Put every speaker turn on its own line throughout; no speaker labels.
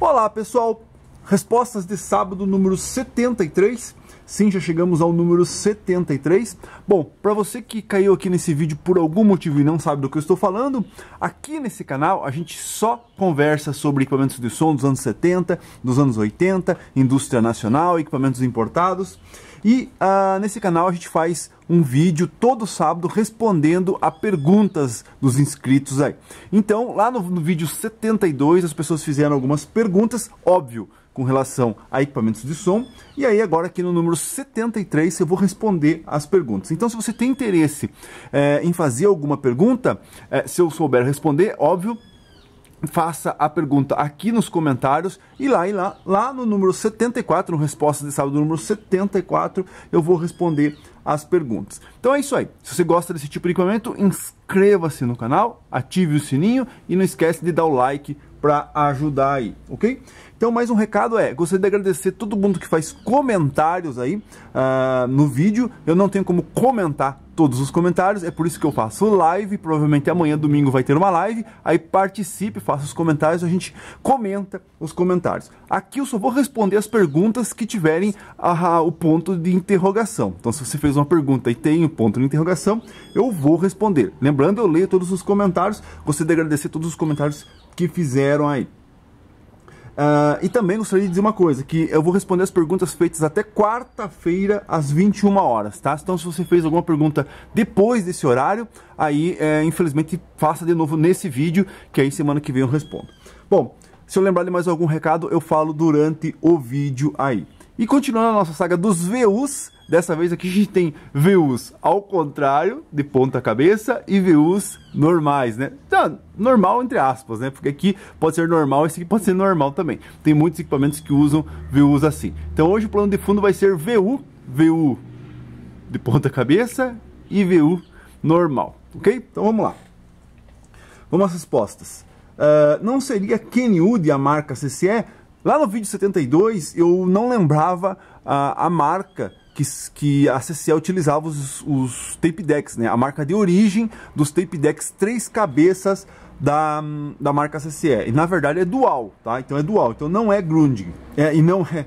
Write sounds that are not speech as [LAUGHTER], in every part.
Olá pessoal, respostas de sábado número 73 Sim, já chegamos ao número 73. Bom, para você que caiu aqui nesse vídeo por algum motivo e não sabe do que eu estou falando, aqui nesse canal a gente só conversa sobre equipamentos de som dos anos 70, dos anos 80, indústria nacional, equipamentos importados. E uh, nesse canal a gente faz um vídeo todo sábado respondendo a perguntas dos inscritos aí. Então, lá no, no vídeo 72, as pessoas fizeram algumas perguntas, óbvio com relação a equipamentos de som. E aí, agora aqui no número 73, eu vou responder as perguntas. Então, se você tem interesse é, em fazer alguma pergunta, é, se eu souber responder, óbvio, faça a pergunta aqui nos comentários e lá e lá, lá no número 74, no resposta de sábado número 74, eu vou responder as perguntas. Então é isso aí. Se você gosta desse tipo de equipamento, inscreva-se no canal, ative o sininho e não esquece de dar o like para ajudar aí, ok? Então, mais um recado é, gostaria de agradecer todo mundo que faz comentários aí uh, no vídeo. Eu não tenho como comentar todos os comentários, é por isso que eu faço live. Provavelmente amanhã, domingo, vai ter uma live. Aí participe, faça os comentários, a gente comenta os comentários. Aqui eu só vou responder as perguntas que tiverem a, o ponto de interrogação. Então, se você fez uma pergunta e tem o um ponto de interrogação, eu vou responder. Lembrando, eu leio todos os comentários. Gostaria de agradecer todos os comentários que fizeram aí. Uh, e também gostaria de dizer uma coisa, que eu vou responder as perguntas feitas até quarta-feira às 21 horas, tá? Então se você fez alguma pergunta depois desse horário, aí é, infelizmente faça de novo nesse vídeo, que aí semana que vem eu respondo. Bom, se eu lembrar de mais algum recado, eu falo durante o vídeo aí. E continuando a nossa saga dos VUs, dessa vez aqui a gente tem VUs ao contrário, de ponta cabeça, e VUs normais, né? Tá, normal entre aspas, né? Porque aqui pode ser normal, esse aqui pode ser normal também. Tem muitos equipamentos que usam VUs assim. Então hoje o plano de fundo vai ser VU, VU de ponta cabeça e VU normal, ok? Então vamos lá. Vamos às respostas. Uh, não seria Kenwood a marca CCE? Lá no vídeo 72 eu não lembrava a, a marca que, que, a CCE utilizava os, os tape decks, né? a marca de origem dos tape decks três cabeças da, da marca CCE. E na verdade é dual, tá? Então é dual, então não é Grundy É, e não é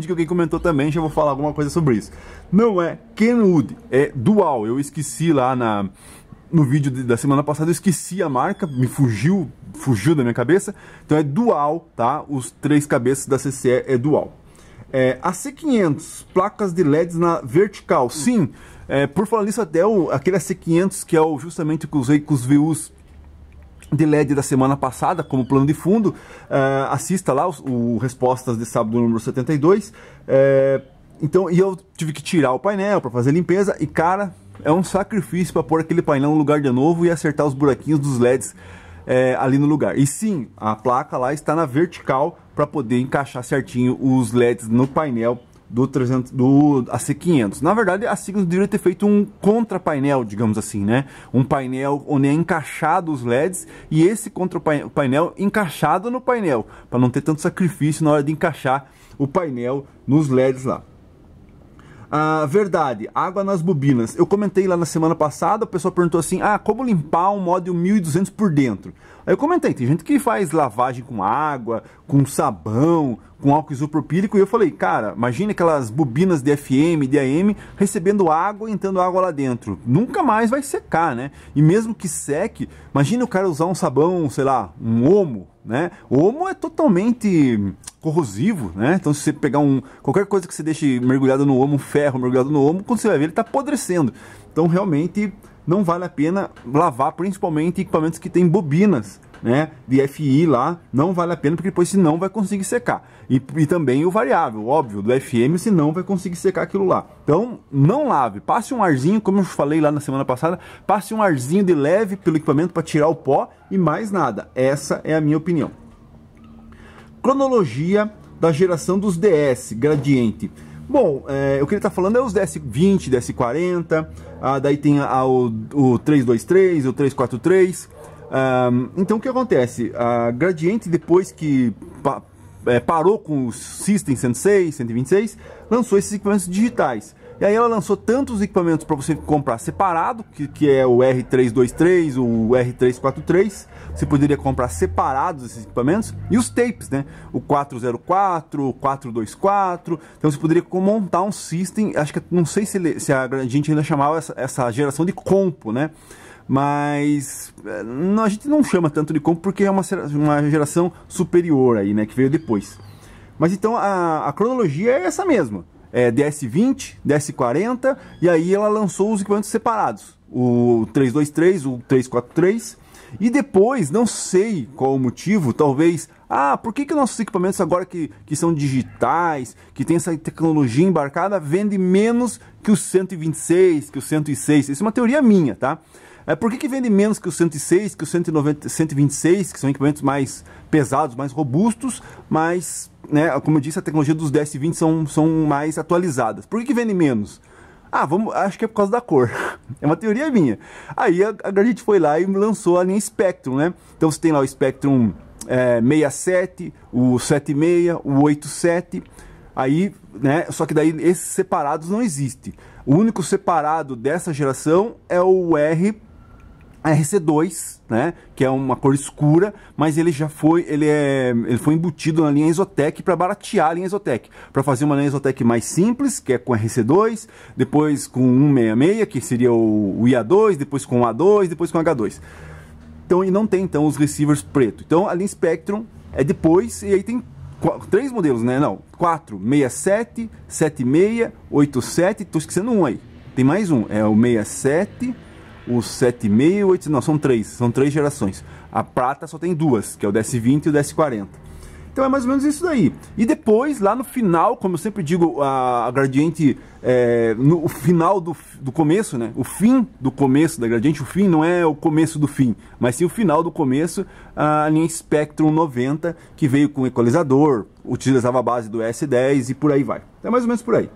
que alguém comentou também, já vou falar alguma coisa sobre isso. Não é Kenwood, é dual. Eu esqueci lá na, no vídeo de, da semana passada eu esqueci a marca, me fugiu, fugiu da minha cabeça. Então é dual, tá? Os três cabeças da CCE é dual. É, a C500, placas de LEDs na vertical, sim. É, por falar nisso, até o, aquele AC500 que é o, justamente que eu usei com os VUs de LED da semana passada como plano de fundo, é, assista lá o, o, Respostas de sábado número 72. É, então, e eu tive que tirar o painel para fazer limpeza e cara, é um sacrifício para pôr aquele painel no lugar de novo e acertar os buraquinhos dos LEDs é, ali no lugar. E sim, a placa lá está na vertical para poder encaixar certinho os LEDs no painel do, 300, do AC500. Na verdade, a Signos deveria ter feito um contra-painel, digamos assim, né? Um painel onde é encaixado os LEDs e esse contra-painel encaixado no painel, para não ter tanto sacrifício na hora de encaixar o painel nos LEDs lá. Ah, verdade, água nas bobinas. Eu comentei lá na semana passada, o pessoal perguntou assim: ah, como limpar um mod 1200 por dentro? Aí eu comentei, tem gente que faz lavagem com água, com sabão, com álcool isopropílico, e eu falei, cara, imagine aquelas bobinas de FM, de AM, recebendo água e entrando água lá dentro. Nunca mais vai secar, né? E mesmo que seque, imagine o cara usar um sabão, sei lá, um omo, né? O omo é totalmente corrosivo, né? Então se você pegar um qualquer coisa que você deixe mergulhado no omo, um ferro mergulhado no omo, quando você vai ver ele está apodrecendo. Então realmente não vale a pena lavar, principalmente equipamentos que têm bobinas, né, de FI lá, não vale a pena, porque depois se não vai conseguir secar. E, e, também o variável, óbvio, do FM, se não vai conseguir secar aquilo lá. Então, não lave, passe um arzinho, como eu falei lá na semana passada, passe um arzinho de leve pelo equipamento para tirar o pó e mais nada. Essa é a minha opinião. Cronologia da geração dos DS, gradiente. Bom, é, o que ele está falando é os DS20, DS40, ah, daí tem a, a, o, o 323, o 343. então o que acontece? A Gradiente, depois que pa, é, parou com o System 106, 126, lançou esses equipamentos digitais. E aí ela lançou tantos equipamentos para você comprar separado, que, que é o R323, o R343. Você poderia comprar separados esses equipamentos. E os tapes, né? O 404, o 424. Então você poderia montar um system. Acho que não sei se, ele, se a gente ainda chamava essa, essa geração de compo, né? mas eh, a gente não chama tanto de compo porque é uma, uma geração superior aí, né, que veio depois. Mas então a, a cronologia é essa mesma é, DS20, DS40, e aí ela lançou os equipamentos separados, o 323, o 343. E depois, não sei qual o motivo, talvez, ah, por que, que nossos equipamentos agora que, que são digitais, que tem essa tecnologia embarcada, vende menos que os 126, que os 106? Isso é uma teoria minha, tá? por que, que vende menos que o 106, que o 190, 126, que são equipamentos mais pesados, mais robustos, mas, né, como eu disse, a tecnologia dos 10 e 20 são, são mais atualizadas. Por que, que vende menos? Ah, vamos, acho que é por causa da cor. [LAUGHS] É uma teoria minha. Aí a, a gente foi lá e lançou a linha Spectrum, né? Então você tem lá o Spectrum é, 67, o 76, o 87. Aí, né? Só que daí esses separados não existe. O único separado dessa geração é o R RC2, né, que é uma cor escura, mas ele já foi, ele é, ele foi embutido na linha Exotec para baratear a linha Exotec, para fazer uma linha Exotec mais simples, que é com RC2, depois com 166, que seria o, IA2, depois com o A2, depois com o H2. Então, e não tem então os receivers preto. Então, a linha Spectrum é depois e aí tem três modelos, né? Não, quatro, 67, 76, 87, tô esquecendo um aí. Tem mais um, é o 67, o 8, não, são três, são três gerações. A prata só tem duas, que é o DS20 e o DS40. Então é mais ou menos isso daí. E depois, lá no final, como eu sempre digo, a, a gradiente, é, no o final do, do começo, né? O fim do começo da gradiente, o fim não é o começo do fim, mas sim o final do começo, a linha Spectrum 90, que veio com equalizador, utilizava a base do S10 e por aí vai. Então é mais ou menos por aí.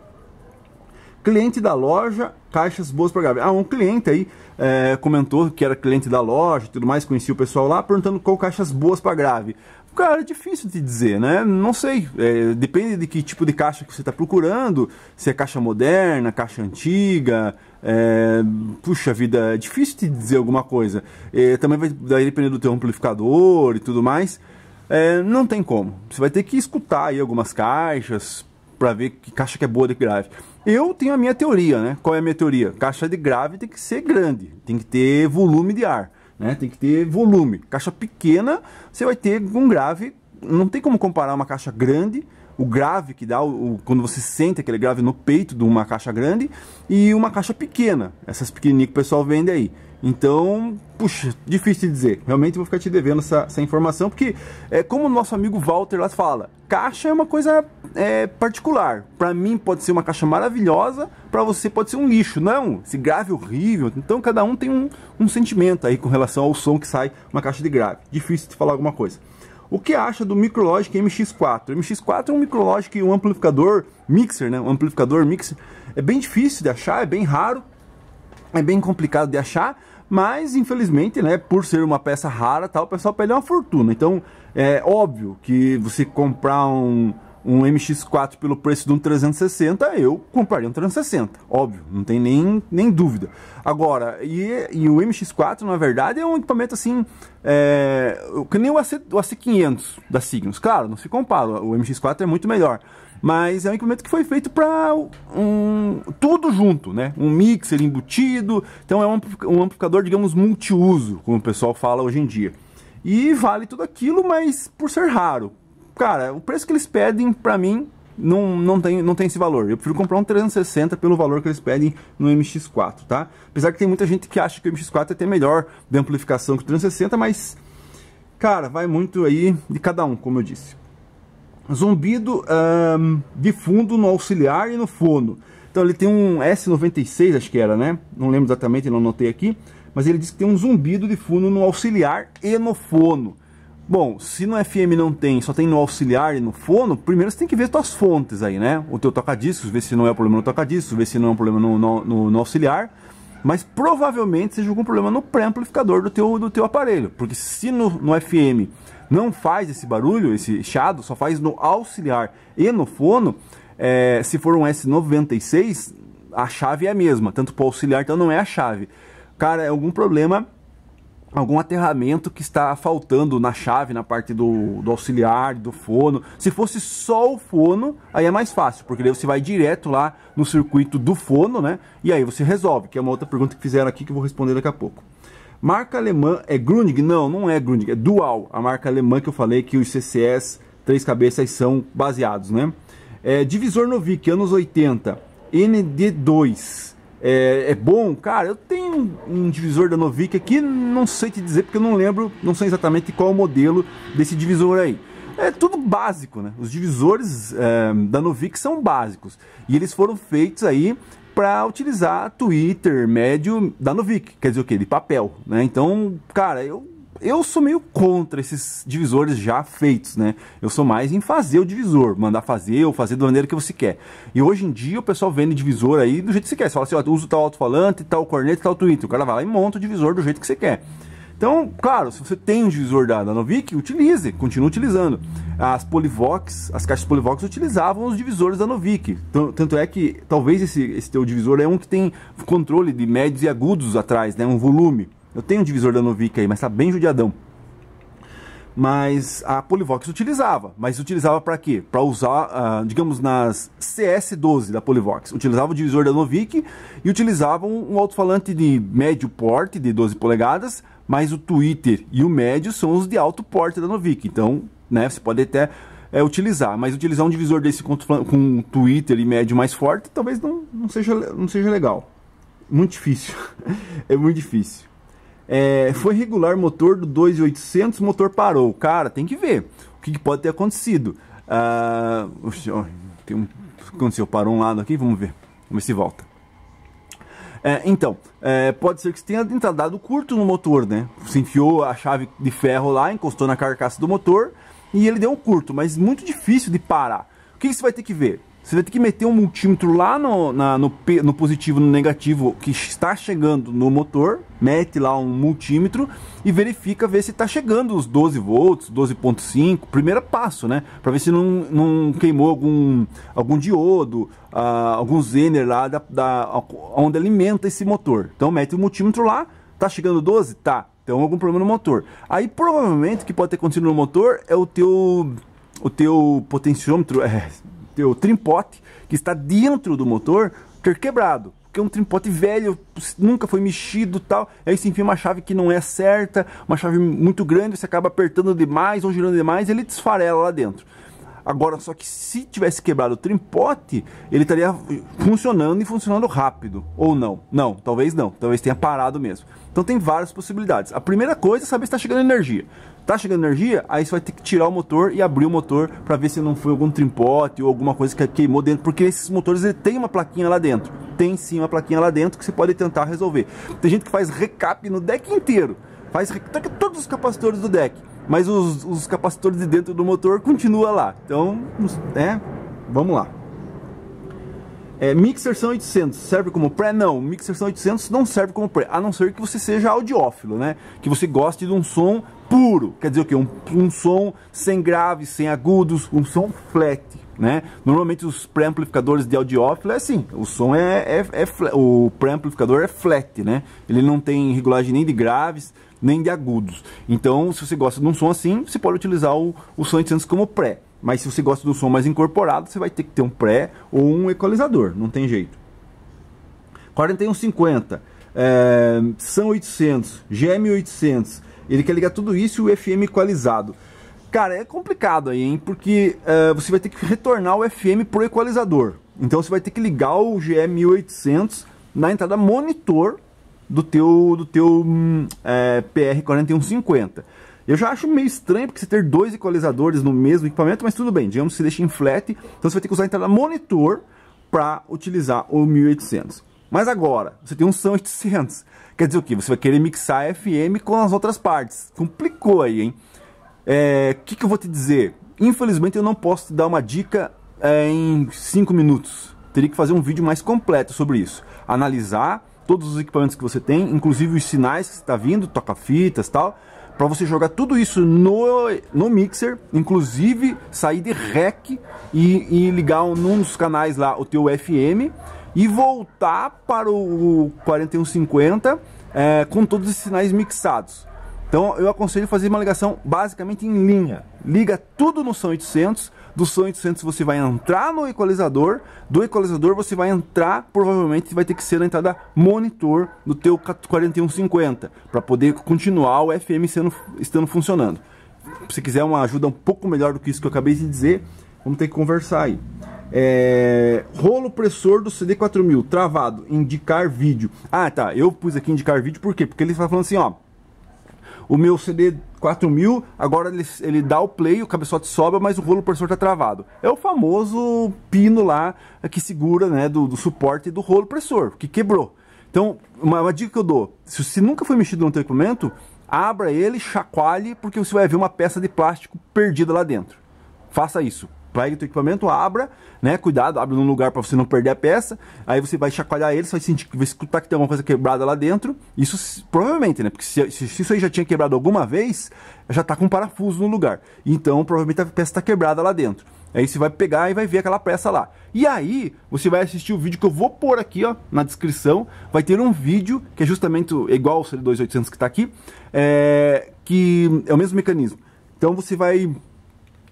Cliente da loja, caixas boas para Gabriel. Ah, um cliente aí é, comentou que era cliente da loja e tudo mais, conhecia o pessoal lá, perguntando qual caixas boas para grave. Cara, é difícil de dizer, né? Não sei. É, depende de que tipo de caixa que você está procurando. Se é caixa moderna, caixa antiga. É, puxa vida, é difícil de dizer alguma coisa. É, também vai, daí depender do teu amplificador e tudo mais. É, não tem como. Você vai ter que escutar aí algumas caixas para ver que caixa que é boa de grave. Eu tenho a minha teoria, né? Qual é a minha teoria? Caixa de grave tem que ser grande, tem que ter volume de ar, né? Tem que ter volume. Caixa pequena, você vai ter um grave, não tem como comparar uma caixa grande o grave que dá, o, o, quando você sente aquele grave no peito de uma caixa grande e uma caixa pequena, essas pequenininhas que o pessoal vende aí. Então, puxa, difícil de dizer. Realmente vou ficar te devendo essa, essa informação, porque é como o nosso amigo Walter lá fala, caixa é uma coisa é, particular. Para mim pode ser uma caixa maravilhosa, para você pode ser um lixo. Não, esse grave é horrível. Então cada um tem um, um sentimento aí com relação ao som que sai uma caixa de grave. Difícil de falar alguma coisa. O que acha do Micrologic MX4? O MX4 é um Micrologic, um amplificador mixer, né? Um amplificador mixer. É bem difícil de achar, é bem raro, é bem complicado de achar, mas, infelizmente, né, por ser uma peça rara, tal, o pessoal pede uma fortuna. Então, é óbvio que você comprar um, um MX4 pelo preço de um 360, eu compraria um 360. Óbvio, não tem nem, nem dúvida. Agora, e, e o MX4, na verdade, é um equipamento assim, é, que nem o AC, o AC500 da Signos. Claro, não se compara, o MX4 é muito melhor mas é um equipamento que foi feito para um tudo junto, né? Um mixer embutido, então é um, amplificador, digamos, multiuso, como o pessoal fala hoje em dia. E vale tudo aquilo, mas por ser raro. Cara, o preço que eles pedem para mim não, não, tem, não tem esse valor. Eu prefiro comprar um 360 pelo valor que eles pedem no MX4, tá? Apesar que tem muita gente que acha que o MX4 é até melhor de amplificação que o 360, mas cara, vai muito aí de cada um, como eu disse zumbido um, de fundo no auxiliar e no fono. Então ele tem um S96, acho que era, né? Não lembro exatamente, não anotei aqui. Mas ele diz que tem um zumbido de fundo no auxiliar e no fono. Bom, se no FM não tem, só tem no auxiliar e no fono, primeiro você tem que ver as tuas fontes aí, né? O teu toca-discos, ver se não é um problema no toca-discos, ver se não é um problema no, no, no auxiliar. Mas provavelmente seja algum problema no pré-amplificador do teu, do teu aparelho. Porque se no, no FM não faz esse barulho, esse chado, só faz no auxiliar e no fono. É, se for um S96, a chave é a mesma, tanto para o auxiliar, então não é a chave. Cara, é algum problema, algum aterramento que está faltando na chave, na parte do, do auxiliar, do fono. Se fosse só o fono, aí é mais fácil, porque daí você vai direto lá no circuito do fono, né? E aí você resolve, que é uma outra pergunta que fizeram aqui que eu vou responder daqui a pouco. Marca alemã é Grundig? Não, não é Grundig, é Dual, a marca alemã que eu falei que os CCS três cabeças são baseados, né? É, divisor Novik, anos 80, ND2. É, é, bom, cara. Eu tenho um divisor da Novik aqui, não sei te dizer porque eu não lembro, não sei exatamente qual o modelo desse divisor aí. É tudo básico, né? Os divisores é, da Novik são básicos e eles foram feitos aí para utilizar Twitter médio da Novik, quer dizer o que? De papel, né? Então, cara, eu eu sou meio contra esses divisores já feitos, né? Eu sou mais em fazer o divisor, mandar fazer ou fazer da maneira que você quer. E hoje em dia o pessoal vende divisor aí do jeito que você quer. Você fala assim, ó, uso tal alto-falante, tal corneta, tal Twitter. O cara vai lá e monta o divisor do jeito que você quer. Então, claro, se você tem um divisor da Novik, utilize, continue utilizando. As Polivox, as caixas Polivox utilizavam os divisores da Novik. Tanto é que talvez esse, esse teu divisor é um que tem controle de médios e agudos atrás, né? Um volume. Eu tenho um divisor da Novik aí, mas tá bem judiadão. Mas a Polivox utilizava, mas utilizava para quê? Para usar, uh, digamos, nas CS12 da Polivox. Utilizava o divisor da Novik e utilizava um alto-falante de médio porte, de 12 polegadas, mas o Twitter e o médio são os de alto porte da Novik. Então, né, você pode até é, utilizar, mas utilizar um divisor desse com, Twitter e médio mais forte talvez não, não, seja, não seja legal. Muito difícil. [LAUGHS] é muito difícil. É, foi regular motor do 2800, motor parou. Cara, tem que ver o que, que pode ter acontecido. Ah, oxe, ó, tem um, aconteceu, parou um lado aqui, vamos ver. Vamos ver se volta. É, então, é, pode ser que você tenha dado curto no motor, né? Você enfiou a chave de ferro lá, encostou na carcaça do motor e ele deu um curto, mas muito difícil de parar. O que, que você vai ter que ver? Você vai ter que meter um multímetro lá no, na, no, no, positivo, no negativo que está chegando no motor. Mete lá um multímetro e verifica ver se está chegando os 12 volts, 12.5. Primeiro passo, né? Para ver se não, não queimou algum, algum diodo, ah, algum zener lá da, da, onde alimenta esse motor. Então mete o um multímetro lá. está chegando 12? Tá. Então algum problema no motor. Aí provavelmente o que pode ter acontecido no motor é o teu o teu potenciômetro é o trimpote, que está dentro do motor, ter quebrado. Porque é um trimpote velho, nunca foi mexido tal. Aí você enfia uma chave que não é certa, uma chave muito grande, você acaba apertando demais ou girando demais, ele desfarela lá dentro. Agora, só que se tivesse quebrado o trimpote, ele estaria funcionando e funcionando rápido. Ou não. Não, talvez não. Talvez tenha parado mesmo. Então tem várias possibilidades. A primeira coisa é saber se está chegando energia. Está chegando energia? Aí você vai ter que tirar o motor e abrir o motor para ver se não foi algum trimpote ou alguma coisa que queimou dentro. Porque esses motores ele tem uma plaquinha lá dentro. Tem sim uma plaquinha lá dentro que você pode tentar resolver. Tem gente que faz recap no deck inteiro. Faz todos os capacitores do deck mas os, os capacitores de dentro do motor continua lá. Então, né vamos lá. É, mixer são 800 serve como pré? Não, mixer são 800 não serve como pré, a não ser que você seja audiófilo, né? Que você goste de um som puro, quer dizer o quê? Um, um som sem graves, sem agudos, um som flat. Né? Normalmente os pré-amplificadores de audiófilo é assim, o som é, é, é o pré-amplificador é flat, né? Ele não tem regulagem nem de graves, nem de agudos. Então, se você gosta de um som assim, você pode utilizar o, o som antes como pré. Mas se você gosta de um som mais incorporado, você vai ter que ter um pré ou um equalizador, não tem jeito. 4150, é, São 800, GM 800, ele quer ligar tudo isso e o FM equalizado. Cara, é complicado aí, hein? Porque uh, você vai ter que retornar o FM pro equalizador. Então você vai ter que ligar o GE1800 na entrada monitor do teu, do teu hum, eh, um, é, PR4150. Eu já acho meio estranho porque você ter dois equalizadores no mesmo equipamento, mas tudo bem, digamos que você deixa em flat, então você vai ter que usar a entrada monitor para utilizar o 1800. Mas agora, você tem um São 800, quer dizer o que? Você vai querer mixar FM com as outras partes. Complicou aí, hein? é, que, que eu vou te dizer? Infelizmente eu não posso te dar uma dica é, em 5 minutos. Teria que fazer um vídeo mais completo sobre isso. Analisar todos os equipamentos que você tem, inclusive os sinais que está vindo, toca-fitas tal, para você jogar tudo isso no, no mixer, inclusive sair de REC e, e ligar um, num dos canais lá o teu FM e voltar para o 4150 é, com todos os sinais mixados. Então eu aconselho fazer uma ligação basicamente em linha. Liga tudo no som 800, do som 800 você vai entrar no equalizador, do equalizador você vai entrar, provavelmente vai ter que ser na entrada monitor do teu 4150 para poder continuar o FM sendo, estando funcionando. Se quiser uma ajuda um pouco melhor do que isso que eu acabei de dizer, vamos ter que conversar aí. É, rolo pressor do CD4000 travado, indicar vídeo. Ah, tá, eu pus aqui indicar vídeo por quê? Porque ele está falando assim, ó, o meu CD 4000, é agora ele, ele dá o play, o cabeçote sobe, mas o rolo pressor está travado. É o famoso pino lá é, que segura, né, do, do suporte do rolo pressor, que quebrou. Então, uma, uma, dica que eu dou, se, você nunca foi mexido no teu equipamento, abra ele, chacoalhe, porque você vai ver uma peça de plástico perdida lá dentro. Faça isso pegue o teu equipamento, abra, né? Cuidado, abre num lugar para você não perder a peça. Aí você vai chacoalhar ele, você vai sentir, vai escutar que tem alguma coisa quebrada lá dentro. Isso provavelmente, né? Porque se, se, se isso aí já tinha quebrado alguma vez, já tá com um parafuso no lugar. Então, provavelmente a peça está quebrada lá dentro. Aí você vai pegar e vai ver aquela peça lá. E aí, você vai assistir o vídeo que eu vou pôr aqui, ó, na descrição. Vai ter um vídeo que é justamente igual ao CL2800 que está aqui, é, que é o mesmo mecanismo. Então você vai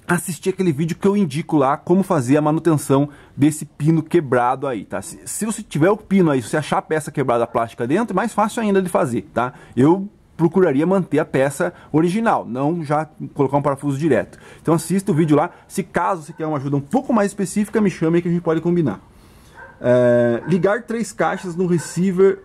assistir aquele vídeo que eu indico lá, como fazer a manutenção desse pino quebrado aí, tá? Se, se você tiver o pino aí, se você achar a peça quebrada a plástica dentro, é mais fácil ainda de fazer, tá? Eu procuraria manter a peça original, não já colocar um parafuso direto. Então assista o vídeo lá, se caso você quer uma ajuda um pouco mais específica, me chame que a gente pode combinar. É, ligar três caixas no receiver,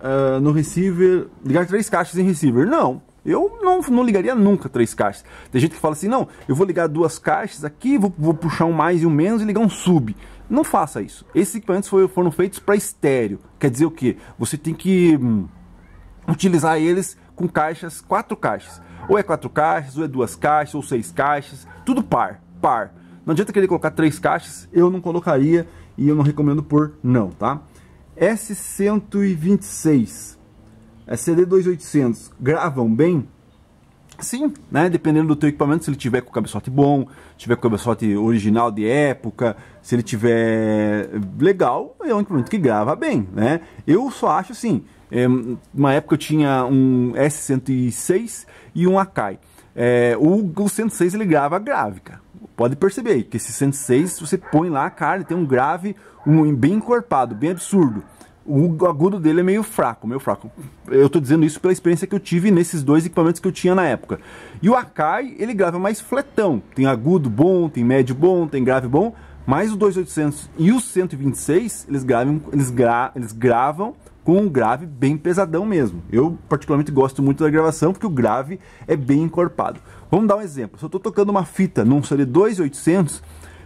uh, no receiver, ligar três caixas em receiver, não. Eu não, não ligaria nunca três caixas. Tem gente que fala assim, não, eu vou ligar duas caixas aqui, vou, vou puxar um mais e um menos e ligar um sub. Não faça isso. Esses equipamentos foram feitos para estéreo. Quer dizer o que? Você tem que hum, utilizar eles com caixas, quatro caixas. Ou é quatro caixas, ou é duas caixas, ou seis caixas. Tudo par, par. Não adianta querer colocar três caixas, eu não colocaria e eu não recomendo por não, tá? S126 é CD2800 gravam bem? Sim, né? Dependendo do teu equipamento, se ele tiver com cabeçote bom, tiver com cabeçote original de época, se ele tiver legal, é um equipamento que grava bem, né? Eu só acho assim, é, uma época eu tinha um S106 e um Akai. É, o, o 106 ele grava grave, cara. Pode perceber que esse 106 você põe lá a cara, tem um grave um, bem encorpado, bem absurdo o agudo dele é meio fraco, meio fraco. Eu estou dizendo isso pela experiência que eu tive nesses dois equipamentos que eu tinha na época. E o Akai, ele grava mais fletão. Tem agudo bom, tem médio bom, tem grave bom. Mas o 2800 e o 126, eles gravam, eles, gra, eles gravam com um grave bem pesadão mesmo. Eu particularmente gosto muito da gravação porque o grave é bem encorpado. Vamos dar um exemplo. Se eu estou tocando uma fita num CD 2800,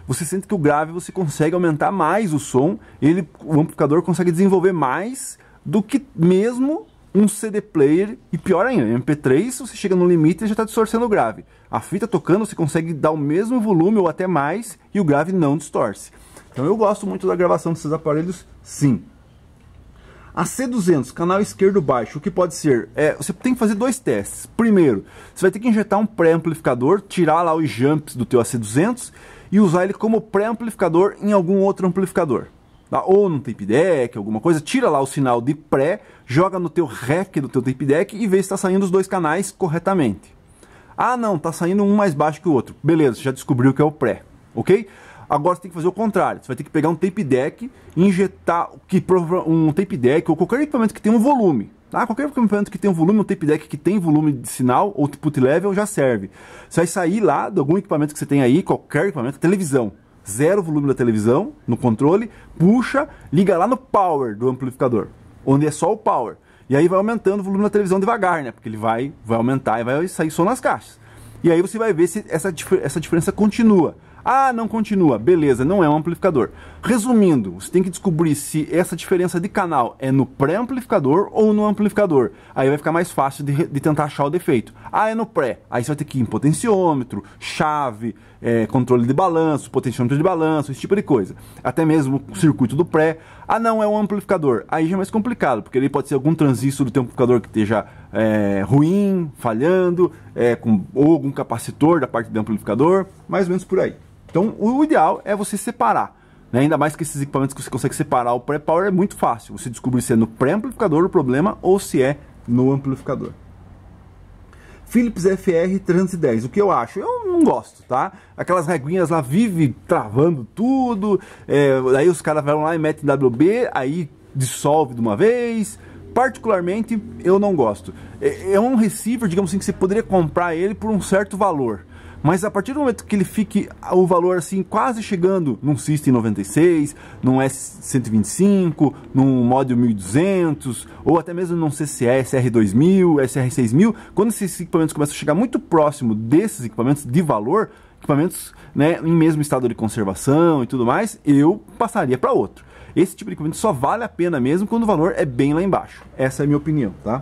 você sente que o grave você consegue aumentar mais o som, ele, o amplificador consegue desenvolver mais do que mesmo um CD player e pior ainda, MP3, você chega no limite e já está distorcendo o grave. A fita tocando você consegue dar o mesmo volume ou até mais e o grave não distorce. Então eu gosto muito da gravação desses aparelhos, sim. A C200, canal esquerdo baixo, o que pode ser? É, você tem que fazer dois testes. Primeiro, você vai ter que injetar um pré-amplificador, tirar lá os jumps do teu AC200 e usar ele como pré-amplificador em algum outro amplificador. Tá? Ou no tape deck, alguma coisa, tira lá o sinal de pré, joga no teu rec do teu tape deck e vê se está saindo os dois canais corretamente. Ah, não, está saindo um mais baixo que o outro. Beleza, já descobriu que é o pré, ok? Agora você tem que fazer o contrário. Você vai ter que pegar um tape deck, injetar que um tape deck ou qualquer equipamento que tenha um volume. Ah, qualquer equipamento que tem um volume, um tape deck que tem volume de sinal ou output level já serve. Você vai sair lá de algum equipamento que você tem aí, qualquer equipamento, televisão. Zero volume da televisão no controle, puxa, liga lá no power do amplificador, onde é só o power. E aí vai aumentando o volume da televisão devagar, né? Porque ele vai, vai aumentar e vai sair som nas caixas. E aí você vai ver se essa, essa diferença continua. Ah, não continua. Beleza, não é um amplificador. Resumindo, você tem que descobrir se essa diferença de canal é no pré-amplificador ou no amplificador. Aí vai ficar mais fácil de, de, tentar achar o defeito. Ah, é no pré. Aí você vai ter que ir em potenciômetro, chave, é, controle de balanço, potenciômetro de balanço, esse tipo de coisa. Até mesmo o circuito do pré. Ah, não, é um amplificador. Aí já é mais complicado, porque ele pode ser algum transistor do teu amplificador que esteja é, ruim, falhando, é, com, ou algum capacitor da parte do amplificador, mais ou menos por aí. Então, o ideal é você separar. Né? Ainda mais que esses equipamentos que você consegue separar o pré-power é muito fácil. Você descobrir se é no pré-amplificador o problema ou se é no amplificador. Philips FR 310, o que eu acho? Eu não gosto, tá? Aquelas regrinhas lá vive travando tudo, é, aí os caras vão lá e metem WB, aí dissolve de uma vez. Particularmente, eu não gosto. É, é um receiver, digamos assim, que você poderia comprar ele por um certo valor. Mas a partir do momento que ele fique o valor assim quase chegando num System 96, num S125, num Model 1200 ou até mesmo num CCS R2000, SR6000, quando esses equipamentos começam a chegar muito próximo desses equipamentos de valor, equipamentos né, em mesmo estado de conservação e tudo mais, eu passaria para outro. Esse tipo de equipamento só vale a pena mesmo quando o valor é bem lá embaixo. Essa é a minha opinião, tá?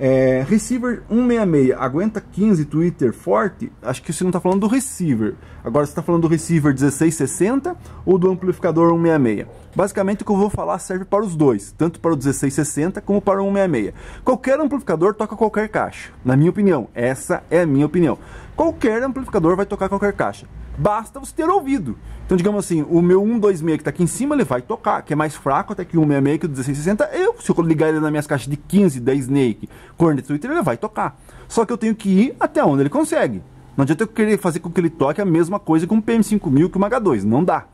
É, receiver 166 aguenta 15 Twitter forte? Acho que você não está falando do receiver. Agora você está falando do receiver 1660 ou do amplificador 166? Basicamente o que eu vou falar serve para os dois, tanto para o 1660 como para o 166. Qualquer amplificador toca qualquer caixa, na minha opinião. Essa é a minha opinião. Qualquer amplificador vai tocar qualquer caixa basta você ter ouvido. Então, digamos assim, o meu 126 que está aqui em cima, ele vai tocar, que é mais fraco até que o 166, que é o 1660, eu, se eu ligar ele nas minhas caixas de 15 da Snake, Cornet Twitter, ele vai tocar. Só que eu tenho que ir até onde ele consegue. Não adianta eu querer fazer com que ele toque a mesma coisa que um PM5000 que um H2, não dá.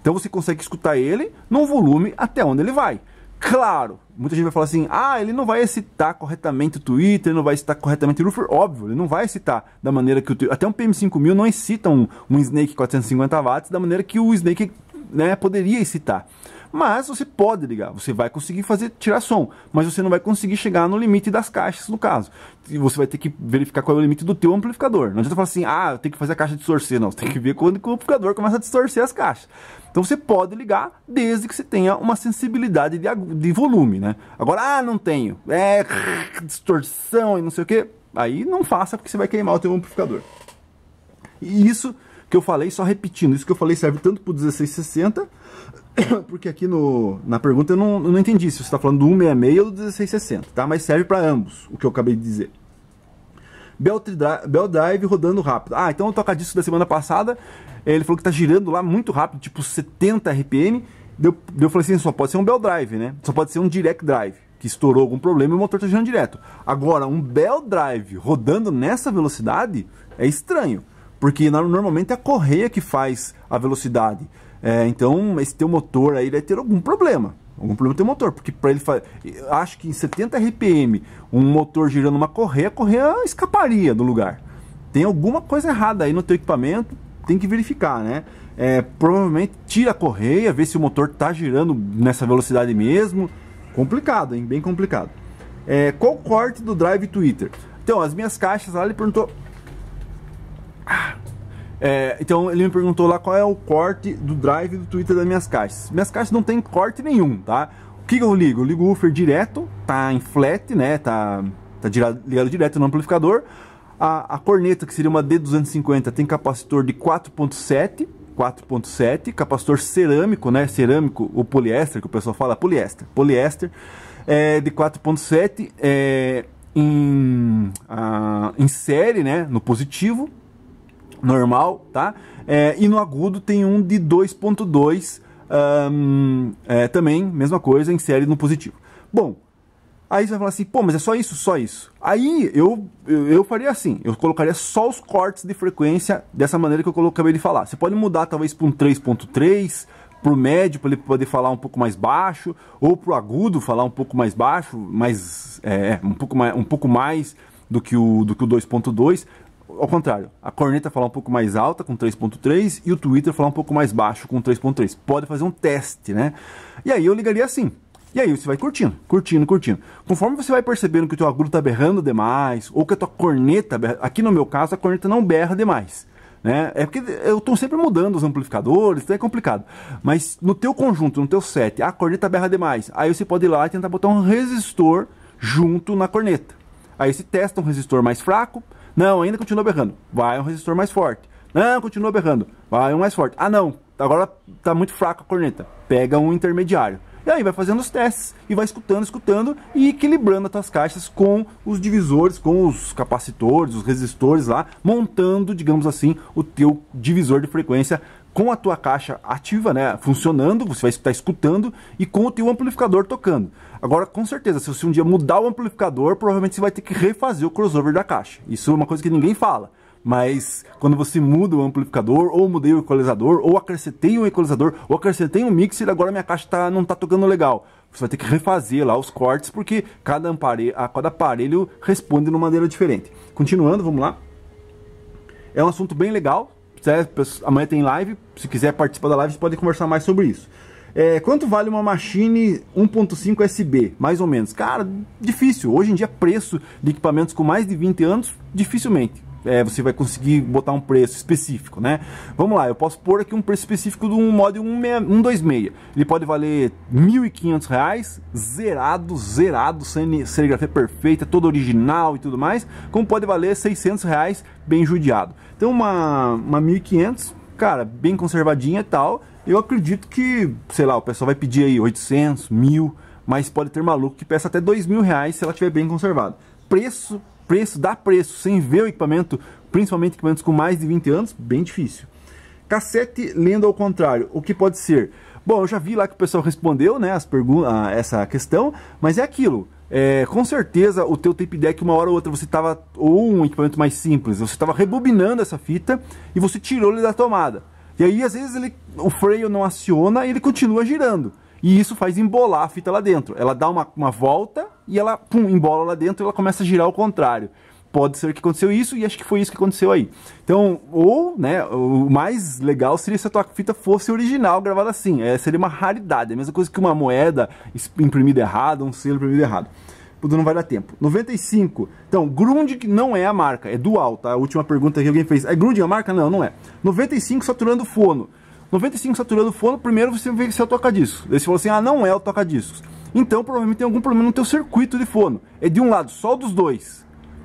Então você consegue escutar ele num volume até onde ele vai. Claro, muita gente vai falar assim: ah, ele não vai citar corretamente o Twitter, ele não vai citar corretamente o Roofer. Óbvio, ele não vai citar da maneira que o Até um PM5000 não excita um, um Snake 450 watts da maneira que o Snake né, poderia excitar. Mas você pode ligar, você vai conseguir fazer tirar som, mas você não vai conseguir chegar no limite das caixas, no caso. E você vai ter que verificar qual é o limite do teu amplificador. Não adianta falar assim, ah, eu tenho que fazer a caixa distorcer. Não, você tem que ver quando o amplificador começa a distorcer as caixas. Então você pode ligar desde que você tenha uma sensibilidade de, de volume, né? Agora, ah, não tenho. É [LAUGHS] distorção e não sei o que. Aí não faça porque você vai queimar o teu amplificador. E isso que eu falei, só repetindo, isso que eu falei serve tanto para o 1660 [COUGHS] porque aqui no, na pergunta eu não, eu não entendi se você está falando do 166 ou do 1660, tá? Mas serve para ambos, o que eu acabei de dizer. Bell, Drive, Drive rodando rápido. Ah, então o disco da semana passada, ele falou que está girando lá muito rápido, tipo 70 RPM. Eu, eu falei assim, só pode ser um Bell Drive, né? Só pode ser um Direct Drive, que estourou algum problema e o motor está girando direto. Agora, um Bell Drive rodando nessa velocidade é estranho, porque normalmente é a correia que faz a velocidade. É, então, esse teu motor aí vai ter algum problema. Algum problema no teu motor, porque para ele fazer. Acho que em 70 RPM, um motor girando uma correia, a correia escaparia do lugar. Tem alguma coisa errada aí no teu equipamento, tem que verificar, né? É, provavelmente tira a correia, vê se o motor tá girando nessa velocidade mesmo. Complicado, hein? Bem complicado. É, qual corte do Drive Twitter? Então, as minhas caixas lá, ele perguntou. Ah, é, então ele me perguntou lá qual é o corte do drive do Twitter das minhas caixas. Minhas caixas não tem corte nenhum, tá? O que, que eu ligo? Eu ligo o woofer direto, tá em flat, né? Tá, tá ligado direto no amplificador. A, a corneta, que seria uma D250, tem capacitor de 4.7, 4.7, capacitor cerâmico, né? Cerâmico ou poliéster, que o pessoal fala poliéster, poliéster é, de 4.7 é, em, a, em série, né? No positivo, normal, tá? É, e no agudo tem um de 2.2, um, é, também, mesma coisa, insere no positivo. Bom, aí você vai falar assim, pô, mas é só isso, só isso. Aí eu, eu, eu faria assim, eu colocaria só os cortes de frequência dessa maneira que eu acabei de falar. Você pode mudar talvez para um 3.3, para o médio para ele poder falar um pouco mais baixo ou para o agudo falar um pouco mais baixo mais é, é, um pouco mais um pouco mais do que o do que o 2.2 ao contrário, a corneta falar um pouco mais alta com 3.3 e o Twitter falar um pouco mais baixo com 3.3. Pode fazer um teste, né? E aí eu ligaria assim. E aí você vai curtindo, curtindo, curtindo. Conforme você vai percebendo que o teu agudo tá berrando demais, ou que a tua corneta, berra... aqui no meu caso a corneta não berra demais. Né? É porque eu estou sempre mudando os amplificadores, então é complicado. Mas no teu conjunto, no teu set, a corneta berra demais. Aí você pode ir lá e tentar botar um resistor junto na corneta. Aí você testa um resistor mais fraco, não, ainda continua berrando. Vai um resistor mais forte. Não, continua berrando. Vai um mais forte. Ah, não. Agora tá muito fraca a corneta. Pega um intermediário. E aí vai fazendo os testes e vai escutando, escutando e equilibrando as tuas caixas com os divisores, com os capacitores, os resistores lá, montando, digamos assim, o teu divisor de frequência com a tua caixa ativa, né, funcionando, você vai estar escutando e com o teu amplificador tocando. Agora, com certeza, se você um dia mudar o amplificador, provavelmente você vai ter que refazer o crossover da caixa. Isso é uma coisa que ninguém fala. Mas quando você muda o amplificador, ou mudei o equalizador, ou acrescentei um equalizador, ou acrescentei um mixer, agora minha caixa tá, não está tocando legal. Você vai ter que refazer lá os cortes, porque cada aparelho, cada aparelho responde de uma maneira diferente. Continuando, vamos lá. É um assunto bem legal, quiser, é amanhã tem live, se quiser participar da live, vocês podem conversar mais sobre isso. É, quanto vale uma machine 1.5 SB, mais ou menos? Cara, difícil. Hoje em dia, preço de equipamentos com mais de 20 anos, dificilmente é, você vai conseguir botar um preço específico, né? Vamos lá, eu posso pôr aqui um preço específico de um mod 126. Ele pode valer R$ 1.500, zerado, zerado, sem serigrafia perfeita, todo original e tudo mais, como pode valer R$ 600, reais, bem judiado. Então uma, uma 1.500, cara, bem conservadinha e tal, eu acredito que, sei lá, o pessoal vai pedir aí 800, mil, mas pode ter maluco que peça até R$ mil reais se ela tiver bem conservada. Preço preço, dar preço, sem ver o equipamento, principalmente equipamentos com mais de 20 anos, bem difícil. Cassete lendo ao contrário, o que pode ser? Bom, eu já vi lá que o pessoal respondeu né, as a essa questão, mas é aquilo. É, com certeza o teu tape deck uma hora ou outra você estava ou um equipamento mais simples, você estava rebobinando essa fita e você tirou ele da tomada. E aí às vezes ele, o freio não aciona e ele continua girando. E isso faz embolar a fita lá dentro. Ela dá uma, uma volta e ela, pum, embola lá dentro e ela começa a girar ao contrário. Pode ser que aconteceu isso e acho que foi isso que aconteceu aí. Então, ou, né, o mais legal seria se a tua fita fosse original, gravada assim. É, seria uma raridade, é a mesma coisa que uma moeda imprimida errada, um selo imprimido errado. Tudo não vai dar tempo. 95. Então, Grundig não é a marca, é dual, tá? A última pergunta que alguém fez. É Grundig a marca? Não, não é. 95 saturando fono. 95 saturando fono, primeiro você vê se é o toca-discos. Daí você falou assim, ah, não é o toca-discos. Então provavelmente tem algum problema no teu circuito de fono. É de um lado, só dos dois.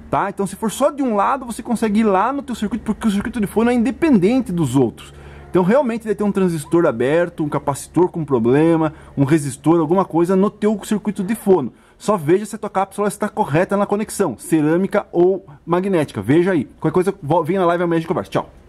Tá? Então se for só de um lado, você consegue ir lá no teu circuito, porque o circuito de fono é independente dos outros. Então realmente deve ter um transistor aberto, um capacitor com problema, um resistor, alguma coisa no teu circuito de fono. Só veja se a tua cápsula está correta na conexão, cerâmica ou magnética. Veja aí. Qualquer coisa, vem na live amanhã de conversa. Tchau.